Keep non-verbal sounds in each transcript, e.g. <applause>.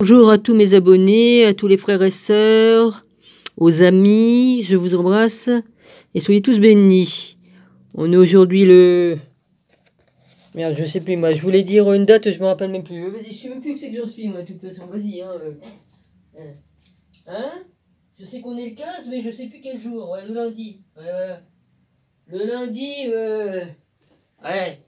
Bonjour à tous mes abonnés, à tous les frères et sœurs, aux amis, je vous embrasse et soyez tous bénis. On est aujourd'hui le... Merde, je sais plus, moi je voulais dire une date, je me rappelle même plus. Vas-y, je sais même plus que c'est que j'en suis, moi, de toute façon, vas-y. Hein, euh. Euh. hein Je sais qu'on est le 15, mais je sais plus quel jour, ouais, le lundi. Ouais, Le lundi, euh... ouais,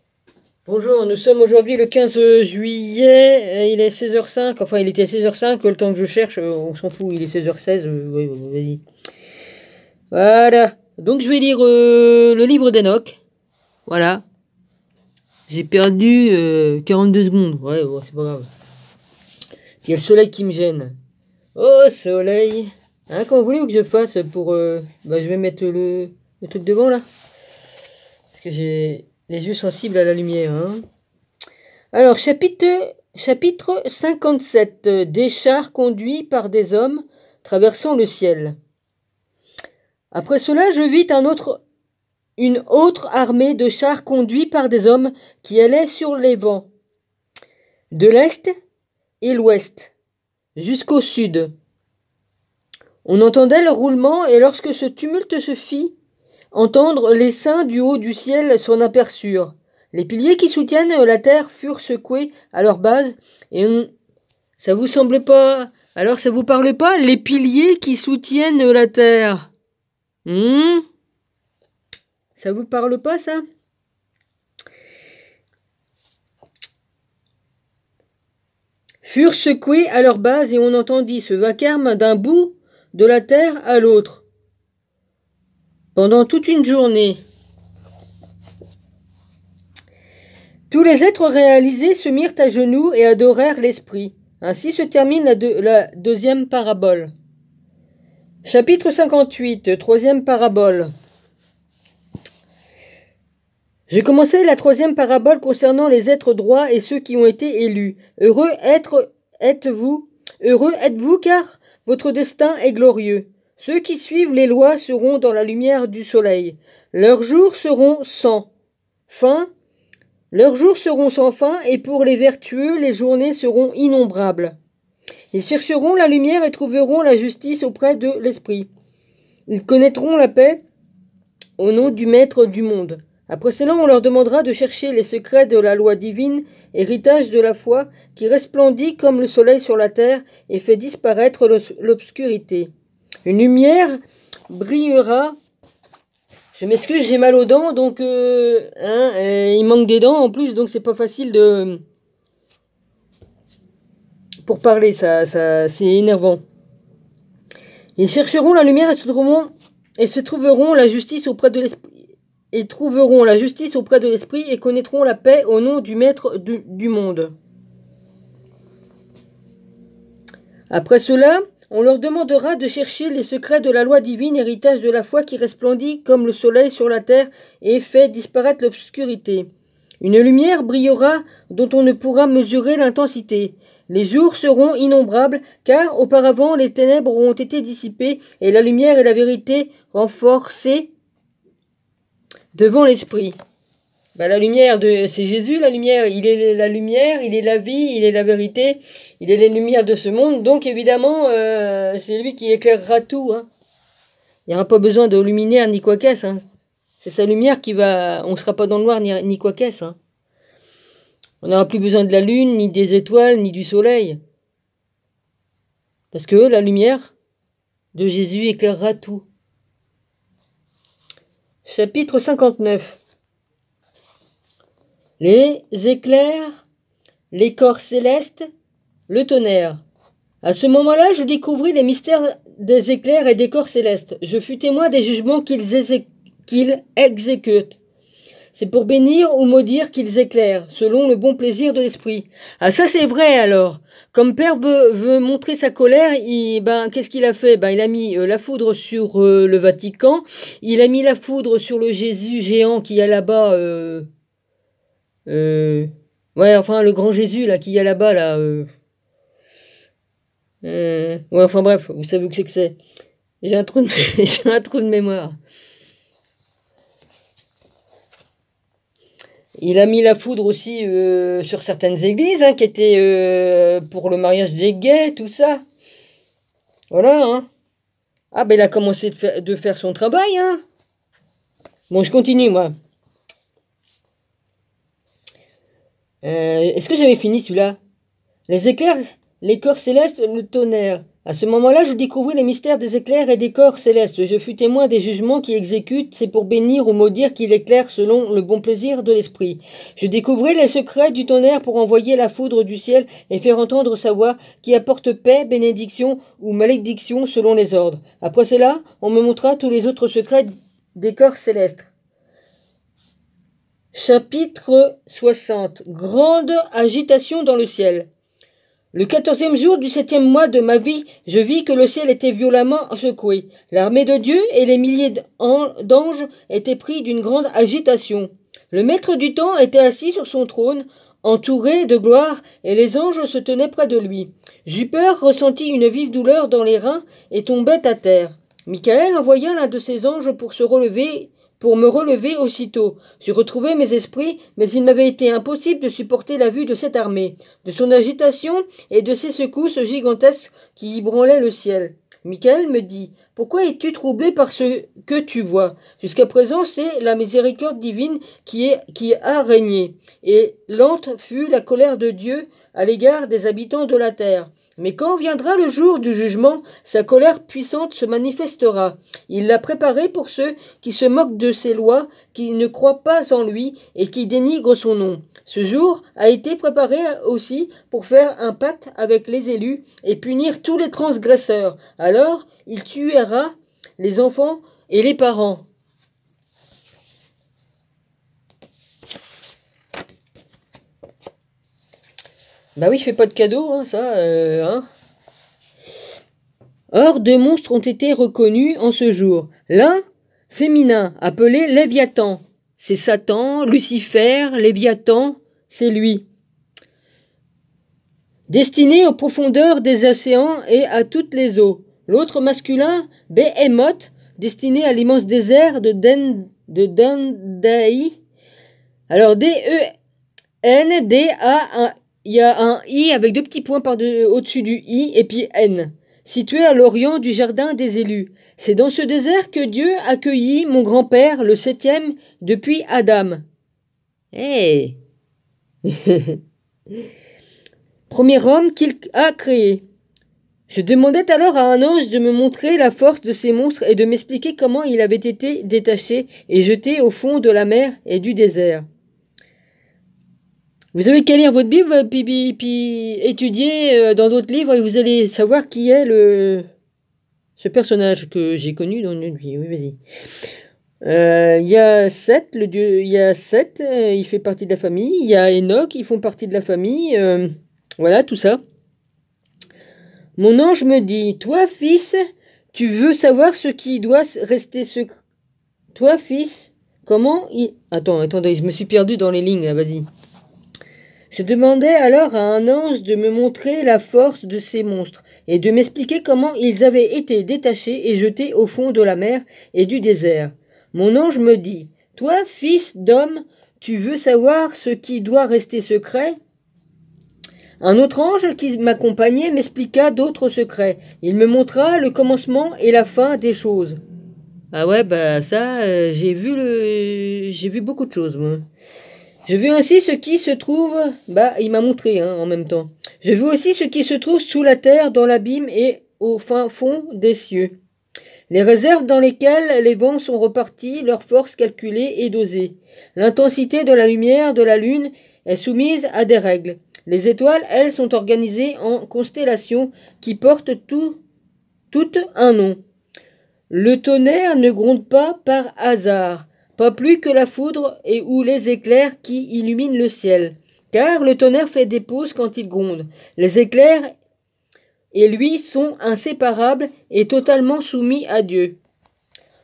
Bonjour, nous sommes aujourd'hui le 15 juillet, il est 16h05, enfin il était 16h05, le temps que je cherche, euh, on s'en fout, il est 16h16, euh, vas-y. Voilà, donc je vais lire euh, le livre d'Enoch, voilà. J'ai perdu 42 secondes, ouais, c'est pas grave. il y a le soleil qui me gêne. Oh soleil Hein, comment voulez-vous que je fasse pour... Bah je vais mettre le, le truc devant là. Parce que j'ai... Les yeux sensibles à la lumière. Hein. Alors, chapitre, chapitre 57. Des chars conduits par des hommes traversant le ciel. Après cela, je vis une autre armée de chars conduits par des hommes qui allaient sur les vents, de l'est et l'ouest, jusqu'au sud. On entendait le roulement, et lorsque ce tumulte se fit, entendre les saints du haut du ciel s'en aperçurent. Les piliers qui soutiennent la terre furent secoués à leur base, et ça vous semblait pas alors ça vous parlait pas Les piliers qui soutiennent la terre hmm? Ça vous parle pas ça Furent secoués à leur base et on entendit ce vacarme d'un bout de la terre à l'autre pendant toute une journée. Tous les êtres réalisés se mirent à genoux et adorèrent l'Esprit. Ainsi se termine la, deuxième parabole. Chapitre 58, troisième parabole. J'ai commencé la troisième parabole concernant les êtres droits et ceux qui ont été élus. Heureux êtes-vous, heureux êtes-vous car votre destin est glorieux. Ceux qui suivent les lois seront dans la lumière du soleil. Leurs jours seront sans fin. Leurs jours seront sans fin, et pour les vertueux, les journées seront innombrables. Ils chercheront la lumière et trouveront la justice auprès de l'Esprit. Ils connaîtront la paix au nom du Maître du monde. Après cela, on leur demandera de chercher les secrets de la loi divine, héritage de la foi, qui resplendit comme le soleil sur la terre et fait disparaître l'obscurité une lumière brillera. Je m'excuse, j'ai mal aux dents, donc euh, hein, il manque des dents en plus, donc c'est pas facile de pour parler, ça, ça c'est énervant. Ils chercheront la lumière et se trouveront et se trouveront la justice auprès de l'esprit et trouveront la justice auprès de l'esprit et connaîtront la paix au nom du maître du monde. Après cela, on leur demandera de chercher les secrets de la loi divine, héritage de la foi qui resplendit comme le soleil sur la terre et fait disparaître l'obscurité. Une lumière brillera dont on ne pourra mesurer l'intensité. Les jours seront innombrables, car auparavant les ténèbres ont été dissipées et la lumière et la vérité renforcées devant l'esprit. Bah, la lumière de c'est Jésus la lumière il est la lumière il est la vie il est la vérité il est les lumières de ce monde donc évidemment euh, c'est lui qui éclairera tout hein. il n'y aura pas besoin de luminaire ni quoi quest hein. c'est sa lumière qui va on sera pas dans le noir ni, quoi quest hein. on n'aura plus besoin de la lune ni des étoiles ni du soleil parce que la lumière de Jésus éclairera tout chapitre 59 les éclairs, les corps célestes, le tonnerre. À ce moment-là, je découvris les mystères des éclairs et des corps célestes. Je fus témoin des jugements qu'ils exécutent. C'est pour bénir ou maudire qu'ils éclairent, selon le bon plaisir de l'esprit. Ah ça c'est vrai alors. Comme Père veut, montrer sa colère, ben qu'est-ce qu'il a fait Ben il a mis euh, la foudre sur euh, le Vatican, il a mis la foudre sur le Jésus géant qui a là-bas. Euh, euh, ouais, enfin, le grand Jésus, là, qui est a là-bas, là. Euh. Euh, ouais, enfin, bref, vous savez où c'est que c'est. J'ai un, trou de... <laughs> un trou de mémoire. Il a mis la foudre aussi sur certaines églises hein, qui étaient pour le mariage des gays, tout ça. Voilà. Hein. Ah ben il a commencé de, de faire son travail. Hein. Bon, je continue moi. Euh, est-ce que j'avais fini celui-là Les éclairs, les corps célestes, le tonnerre. À ce moment-là, je découvris les mystères des éclairs et des corps célestes. Je fus témoin des jugements qui exécutent, c'est pour bénir ou maudire qu'il éclaire selon le bon plaisir de l'esprit. Je découvris les secrets du tonnerre pour envoyer la foudre du ciel et faire entendre sa voix qui apporte paix, bénédiction ou malédiction selon les ordres. Après cela, on me montra tous les autres secrets des corps célestes. Chapitre 60 Grande agitation dans le ciel. Le quatorzième jour du septième mois de ma vie, je vis que le ciel était violemment secoué. L'armée de Dieu et les milliers d'anges étaient pris d'une grande agitation. Le maître du temps était assis sur son trône, entouré de gloire, et les anges se tenaient près de lui. Jupiter ressentit une vive douleur dans les reins et tombait à terre. Michael envoya l'un de ses anges pour se relever pour me relever aussitôt. Je retrouvé mes esprits, mais il m'avait été impossible de supporter la vue de cette armée, de son agitation et de ses secousses gigantesques qui y branlaient le ciel. Michael me dit Pourquoi es-tu troublé par ce que tu vois Jusqu'à présent, c'est la miséricorde divine qui a régné, et lente fut la colère de Dieu à l'égard des habitants de la terre. Mais quand viendra le jour du jugement, sa colère puissante se manifestera. Il l'a préparé pour ceux qui se moquent de ses lois, qui ne croient pas en lui et qui dénigrent son nom. Ce jour a été préparé aussi pour faire un pacte avec les élus et punir tous les transgresseurs. Alors il tuera les enfants et les parents. Bah oui, je fais pas de cadeau, hein, ça. Euh, hein. Or, deux monstres ont été reconnus en ce jour. L'un, féminin, appelé Léviathan. C'est Satan, Lucifer, Léviathan, c'est lui. Destiné aux profondeurs des océans et à toutes les eaux. L'autre masculin, Behemoth, destiné à l'immense désert de, Den, de Alors, d e n d a il y a un i avec deux petits points par au-dessus du i et puis n, situé à l'orient du jardin des élus. C'est dans ce désert que Dieu accueillit mon grand-père, le septième, depuis Adam. Eh! <laughs> Premier homme qu'il a créé. Je demandais alors à un ange de me montrer la force de ces monstres et de m'expliquer comment il avait été détaché et jeté au fond de la mer et du désert. Vous avez qu'à lire votre Bible, puis, étudier euh, dans d'autres livres, et vous allez savoir qui est le ce personnage que j'ai connu dans une vie. Oui, vas-y. Euh, il y a Seth, le dieu, il y a Seth, euh, il fait partie de la famille. Il y a Enoch, ils font partie de la famille. voilà, tout ça. Mon ange me dit, toi fils, tu veux savoir ce qui doit rester ce. Toi fils, comment il... Attends, attendez, je me suis perdu dans les lignes, hein, vas-y. Je demandais alors à un ange de me montrer la force de ces monstres et de m'expliquer comment ils avaient été détachés et jetés au fond de la mer et du désert. Mon ange me dit Toi, fils d'homme, tu veux savoir ce qui doit rester secret un autre ange qui m'accompagnait m'expliqua d'autres secrets. Il me montra le commencement et la fin des choses. Ah ouais, ben ça, euh, j'ai vu le, j'ai vu beaucoup de choses, moi. Je veux ainsi ce qui se trouve, bah il m'a montré hein, en même temps. Je veux aussi ce qui se trouve sous la terre, dans l'abîme et au fin fond des cieux. Les réserves dans lesquelles les vents sont repartis, leur force calculée et dosée. L'intensité de la lumière de la lune est soumise à des règles. Les étoiles, elles, sont organisées en constellations qui portent tout, toutes un nom. Le tonnerre ne gronde pas par hasard pas plus que la foudre et ou les éclairs qui illuminent le ciel. Car le tonnerre fait des pauses quand il gronde. Les éclairs et lui sont inséparables et totalement soumis à Dieu.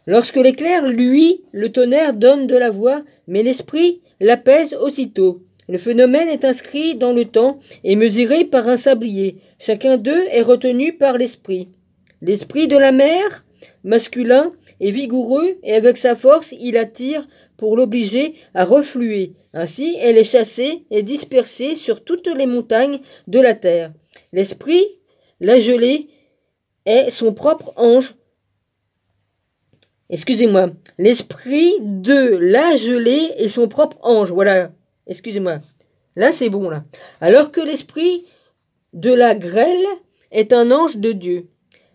Lorsque l'éclair, lui, le tonnerre donne de la voix, mais l'esprit l'apaise aussitôt. Le phénomène est inscrit dans le temps et mesuré par un sablier. Chacun d'eux est retenu par l'esprit. L'esprit de la mère, masculin, est vigoureux et avec sa force il attire pour l'obliger à refluer. Ainsi elle est chassée et dispersée sur toutes les montagnes de la terre. L'esprit, la gelée, est son propre ange. Excusez-moi. L'esprit de la gelée est son propre ange. Voilà. Excusez-moi. Là, c'est bon, là. Alors que l'esprit de la grêle est un ange de Dieu.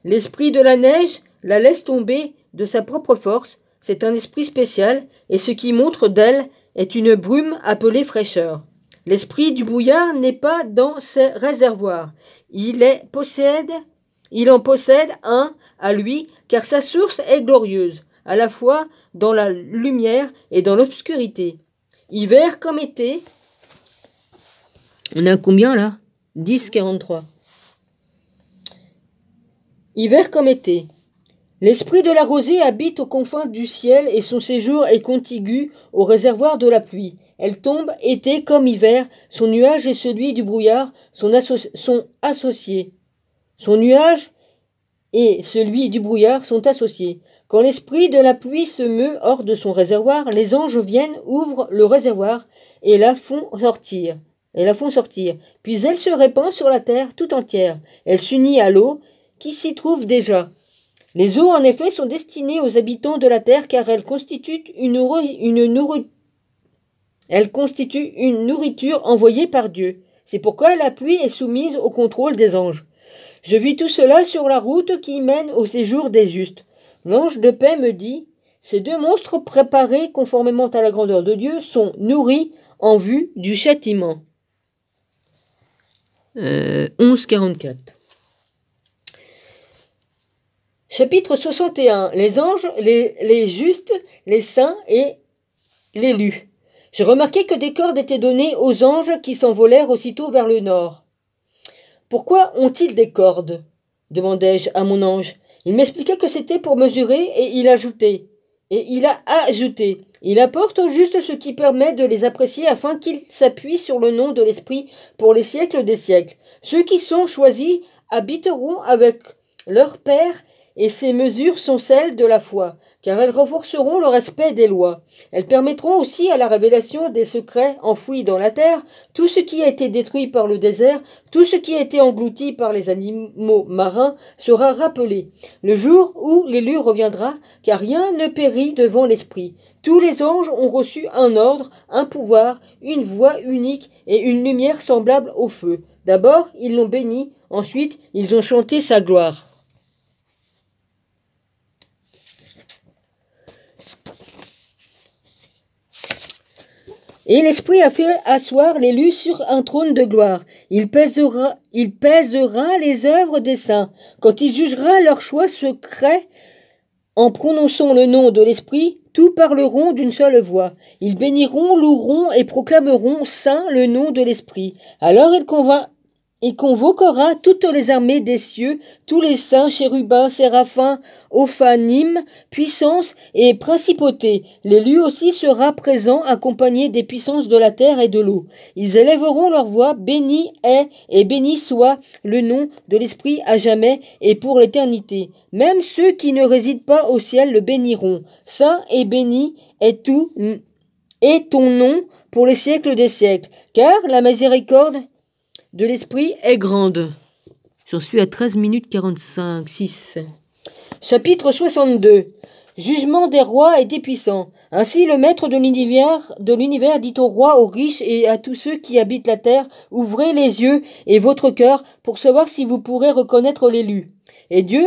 L'esprit de la neige la laisse tomber de sa propre force, c'est un esprit spécial, et ce qui montre d'elle est une brume appelée fraîcheur. L'esprit du brouillard n'est pas dans ses réservoirs. Il, est possède, il en possède un à lui, car sa source est glorieuse, à la fois dans la lumière et dans l'obscurité. Hiver comme été. On a combien là 10,43. Hiver comme été. L'esprit de la rosée habite aux confins du ciel et son séjour est contigu au réservoir de la pluie. Elle tombe, été comme hiver, son nuage et celui du brouillard sont, associés. Son nuage et celui du brouillard sont associés. Quand l'esprit de la pluie se meut hors de son réservoir, les anges viennent, ouvrent le réservoir et la font sortir. Et la font sortir. Puis elle se répand sur la terre tout entière. Elle s'unit à l'eau qui s'y trouve déjà. Les eaux, en effet, sont destinées aux habitants de la Terre car elles constituent une, une nourriture envoyée par Dieu. C'est pourquoi la pluie est soumise au contrôle des anges. Je vis tout cela sur la route qui mène au séjour des justes. L'ange de paix me dit Ces deux monstres préparés conformément à la grandeur de Dieu sont nourris en vue du châtiment. 1144 euh, Chapitre 61 Les anges, les, justes, les saints et l'élu. Je remarquai que des cordes étaient données aux anges qui s'envolèrent aussitôt vers le nord. Pourquoi ont-ils des cordes demandai-je à mon ange. Il m'expliqua que c'était pour mesurer et il ajoutait. Et il a ajouté. Il apporte au juste ce qui permet de les apprécier afin qu'ils s'appuient sur le nom de l'Esprit pour les siècles des siècles. Ceux qui sont choisis habiteront avec leur Père et ces mesures sont celles de la foi, car elles renforceront le respect des lois. Elles permettront aussi à la révélation des secrets enfouis dans la terre, tout ce qui a été détruit par le désert, tout ce qui a été englouti par les animaux marins sera rappelé, le jour où l'élu reviendra, car rien ne périt devant l'Esprit. Tous les anges ont reçu un ordre, un pouvoir, une voix unique et une lumière semblable au feu. D'abord, ils l'ont béni, ensuite, ils ont chanté sa gloire. Et l'Esprit a fait asseoir l'élu sur un trône de gloire. Il pèsera, il pèsera les œuvres des saints, quand il jugera leur choix secret. En prononçant le nom de l'Esprit, tous parleront d'une seule voix. Ils béniront, loueront et proclameront saint le nom de l'Esprit. Alors il convainc il convoquera toutes les armées des cieux, tous les saints, chérubins, séraphins, ophanimes, puissances et principautés. L'élu aussi sera présent accompagné des puissances de la terre et de l'eau. Ils élèveront leur voix, béni est et béni soit le nom de l'Esprit à jamais et pour l'éternité. Même ceux qui ne résident pas au ciel le béniront. Saint et béni est tout, est ton nom pour les siècles des siècles, car la miséricorde de l'esprit est grande. J'en suis à 13 minutes 45, 6. Chapitre 62 Jugement des rois et des puissants. Ainsi le maître de l'univers, de l'univers dit aux rois, aux riches et à tous ceux qui habitent la terre, ouvrez les yeux et votre cœur pour savoir si vous pourrez reconnaître l'élu. Et Dieu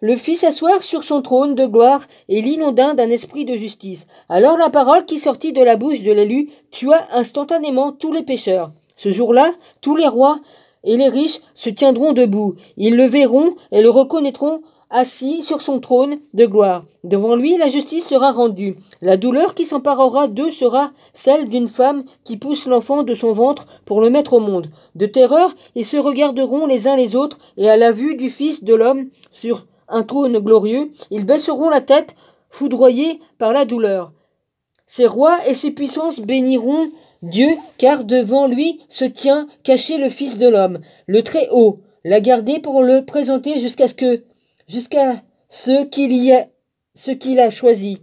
le fit s'asseoir sur son trône de gloire et l'inonda d'un esprit de justice. Alors la parole qui sortit de la bouche de l'élu tua instantanément tous les pécheurs. Ce jour-là, tous les rois et les riches se tiendront debout. Ils le verront et le reconnaîtront assis sur son trône de gloire. Devant lui, la justice sera rendue. La douleur qui s'emparera d'eux sera celle d'une femme qui pousse l'enfant de son ventre pour le mettre au monde. De terreur, ils se regarderont les uns les autres, et à la vue du Fils de l'homme sur un trône glorieux, ils baisseront la tête, foudroyés par la douleur. Ces rois et ces puissances béniront Dieu, car devant lui se tient caché le Fils de l'homme, le Très-Haut, l'a gardé pour le présenter jusqu'à ce que, jusqu'à ce qu'il y ait ce qu'il a choisi.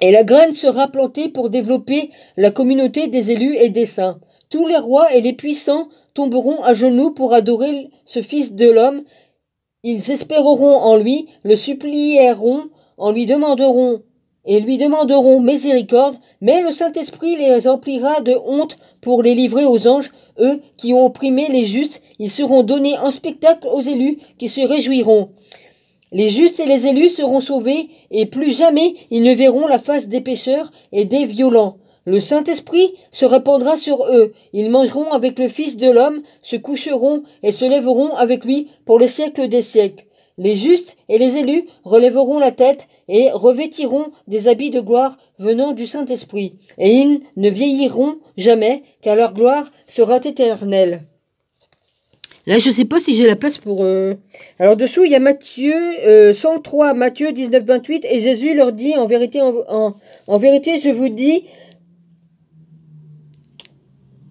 Et la graine sera plantée pour développer la communauté des élus et des saints. Tous les rois et les puissants tomberont à genoux pour adorer ce Fils de l'homme. Ils espéreront en lui, le supplieront, en lui demanderont et lui demanderont miséricorde, mais le Saint-Esprit les emplira de honte pour les livrer aux anges, eux qui ont opprimé les justes, ils seront donnés en spectacle aux élus qui se réjouiront. Les justes et les élus seront sauvés, et plus jamais ils ne verront la face des pécheurs et des violents. Le Saint-Esprit se répandra sur eux, ils mangeront avec le Fils de l'homme, se coucheront et se lèveront avec lui pour les siècles des siècles. Les justes et les élus relèveront la tête et revêtiront des habits de gloire venant du Saint-Esprit, et ils ne vieilliront jamais, car leur gloire sera éternelle. Là, je ne sais pas si j'ai la place pour... Euh, alors, dessous, il y a Matthieu 103, euh, Matthieu 19, 28, et Jésus leur dit, en vérité, en vérité, je vous dis,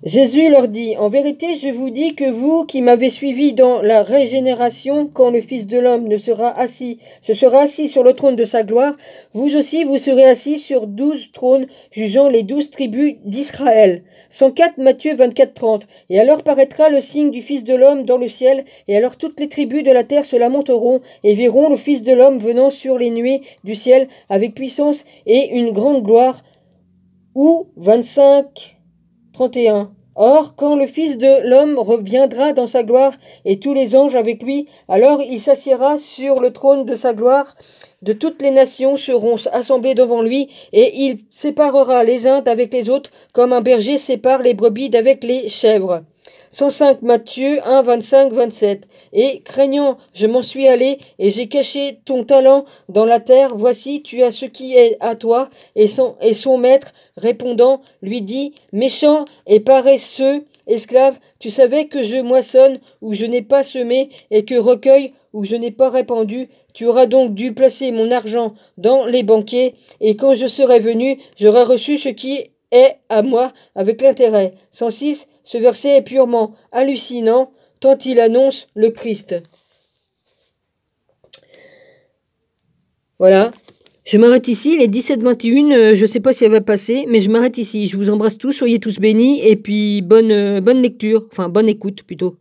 Jésus leur dit, En vérité, je vous dis que vous qui m'avez suivi dans la régénération, quand le Fils de l'homme ne sera assis, se sera assis sur le trône de sa gloire, vous aussi vous serez assis sur douze trônes, jugeant les douze tribus d'Israël. 104 Matthieu 24 30. Et alors paraîtra le signe du Fils de l'homme dans le ciel, et alors toutes les tribus de la terre se lamenteront et verront le Fils de l'homme venant sur les nuées du ciel avec puissance et une grande gloire. Ou 25 31. Or, quand le Fils de l'homme reviendra dans sa gloire et tous les anges avec lui, alors il s'assiera sur le trône de sa gloire. De toutes les nations seront assemblées devant lui et il séparera les uns d'avec les autres comme un berger sépare les brebis d'avec les chèvres. 105 Matthieu 1, 25, 27. Et craignant, je m'en suis allé et j'ai caché ton talent dans la terre. Voici, tu as ce qui est à toi. Et son, et son maître, répondant, lui dit, méchant et paresseux, esclave, tu savais que je moissonne où je n'ai pas semé et que recueille où je n'ai pas répandu, tu auras donc dû placer mon argent dans les banquiers, et quand je serai venu, j'aurai reçu ce qui est à moi avec l'intérêt. 106. Ce verset est purement hallucinant tant il annonce le Christ. Voilà. Je m'arrête ici, Les 17 21 je ne sais pas si elle va passer, mais je m'arrête ici. Je vous embrasse tous, soyez tous bénis, et puis bonne, euh, bonne lecture, enfin bonne écoute plutôt.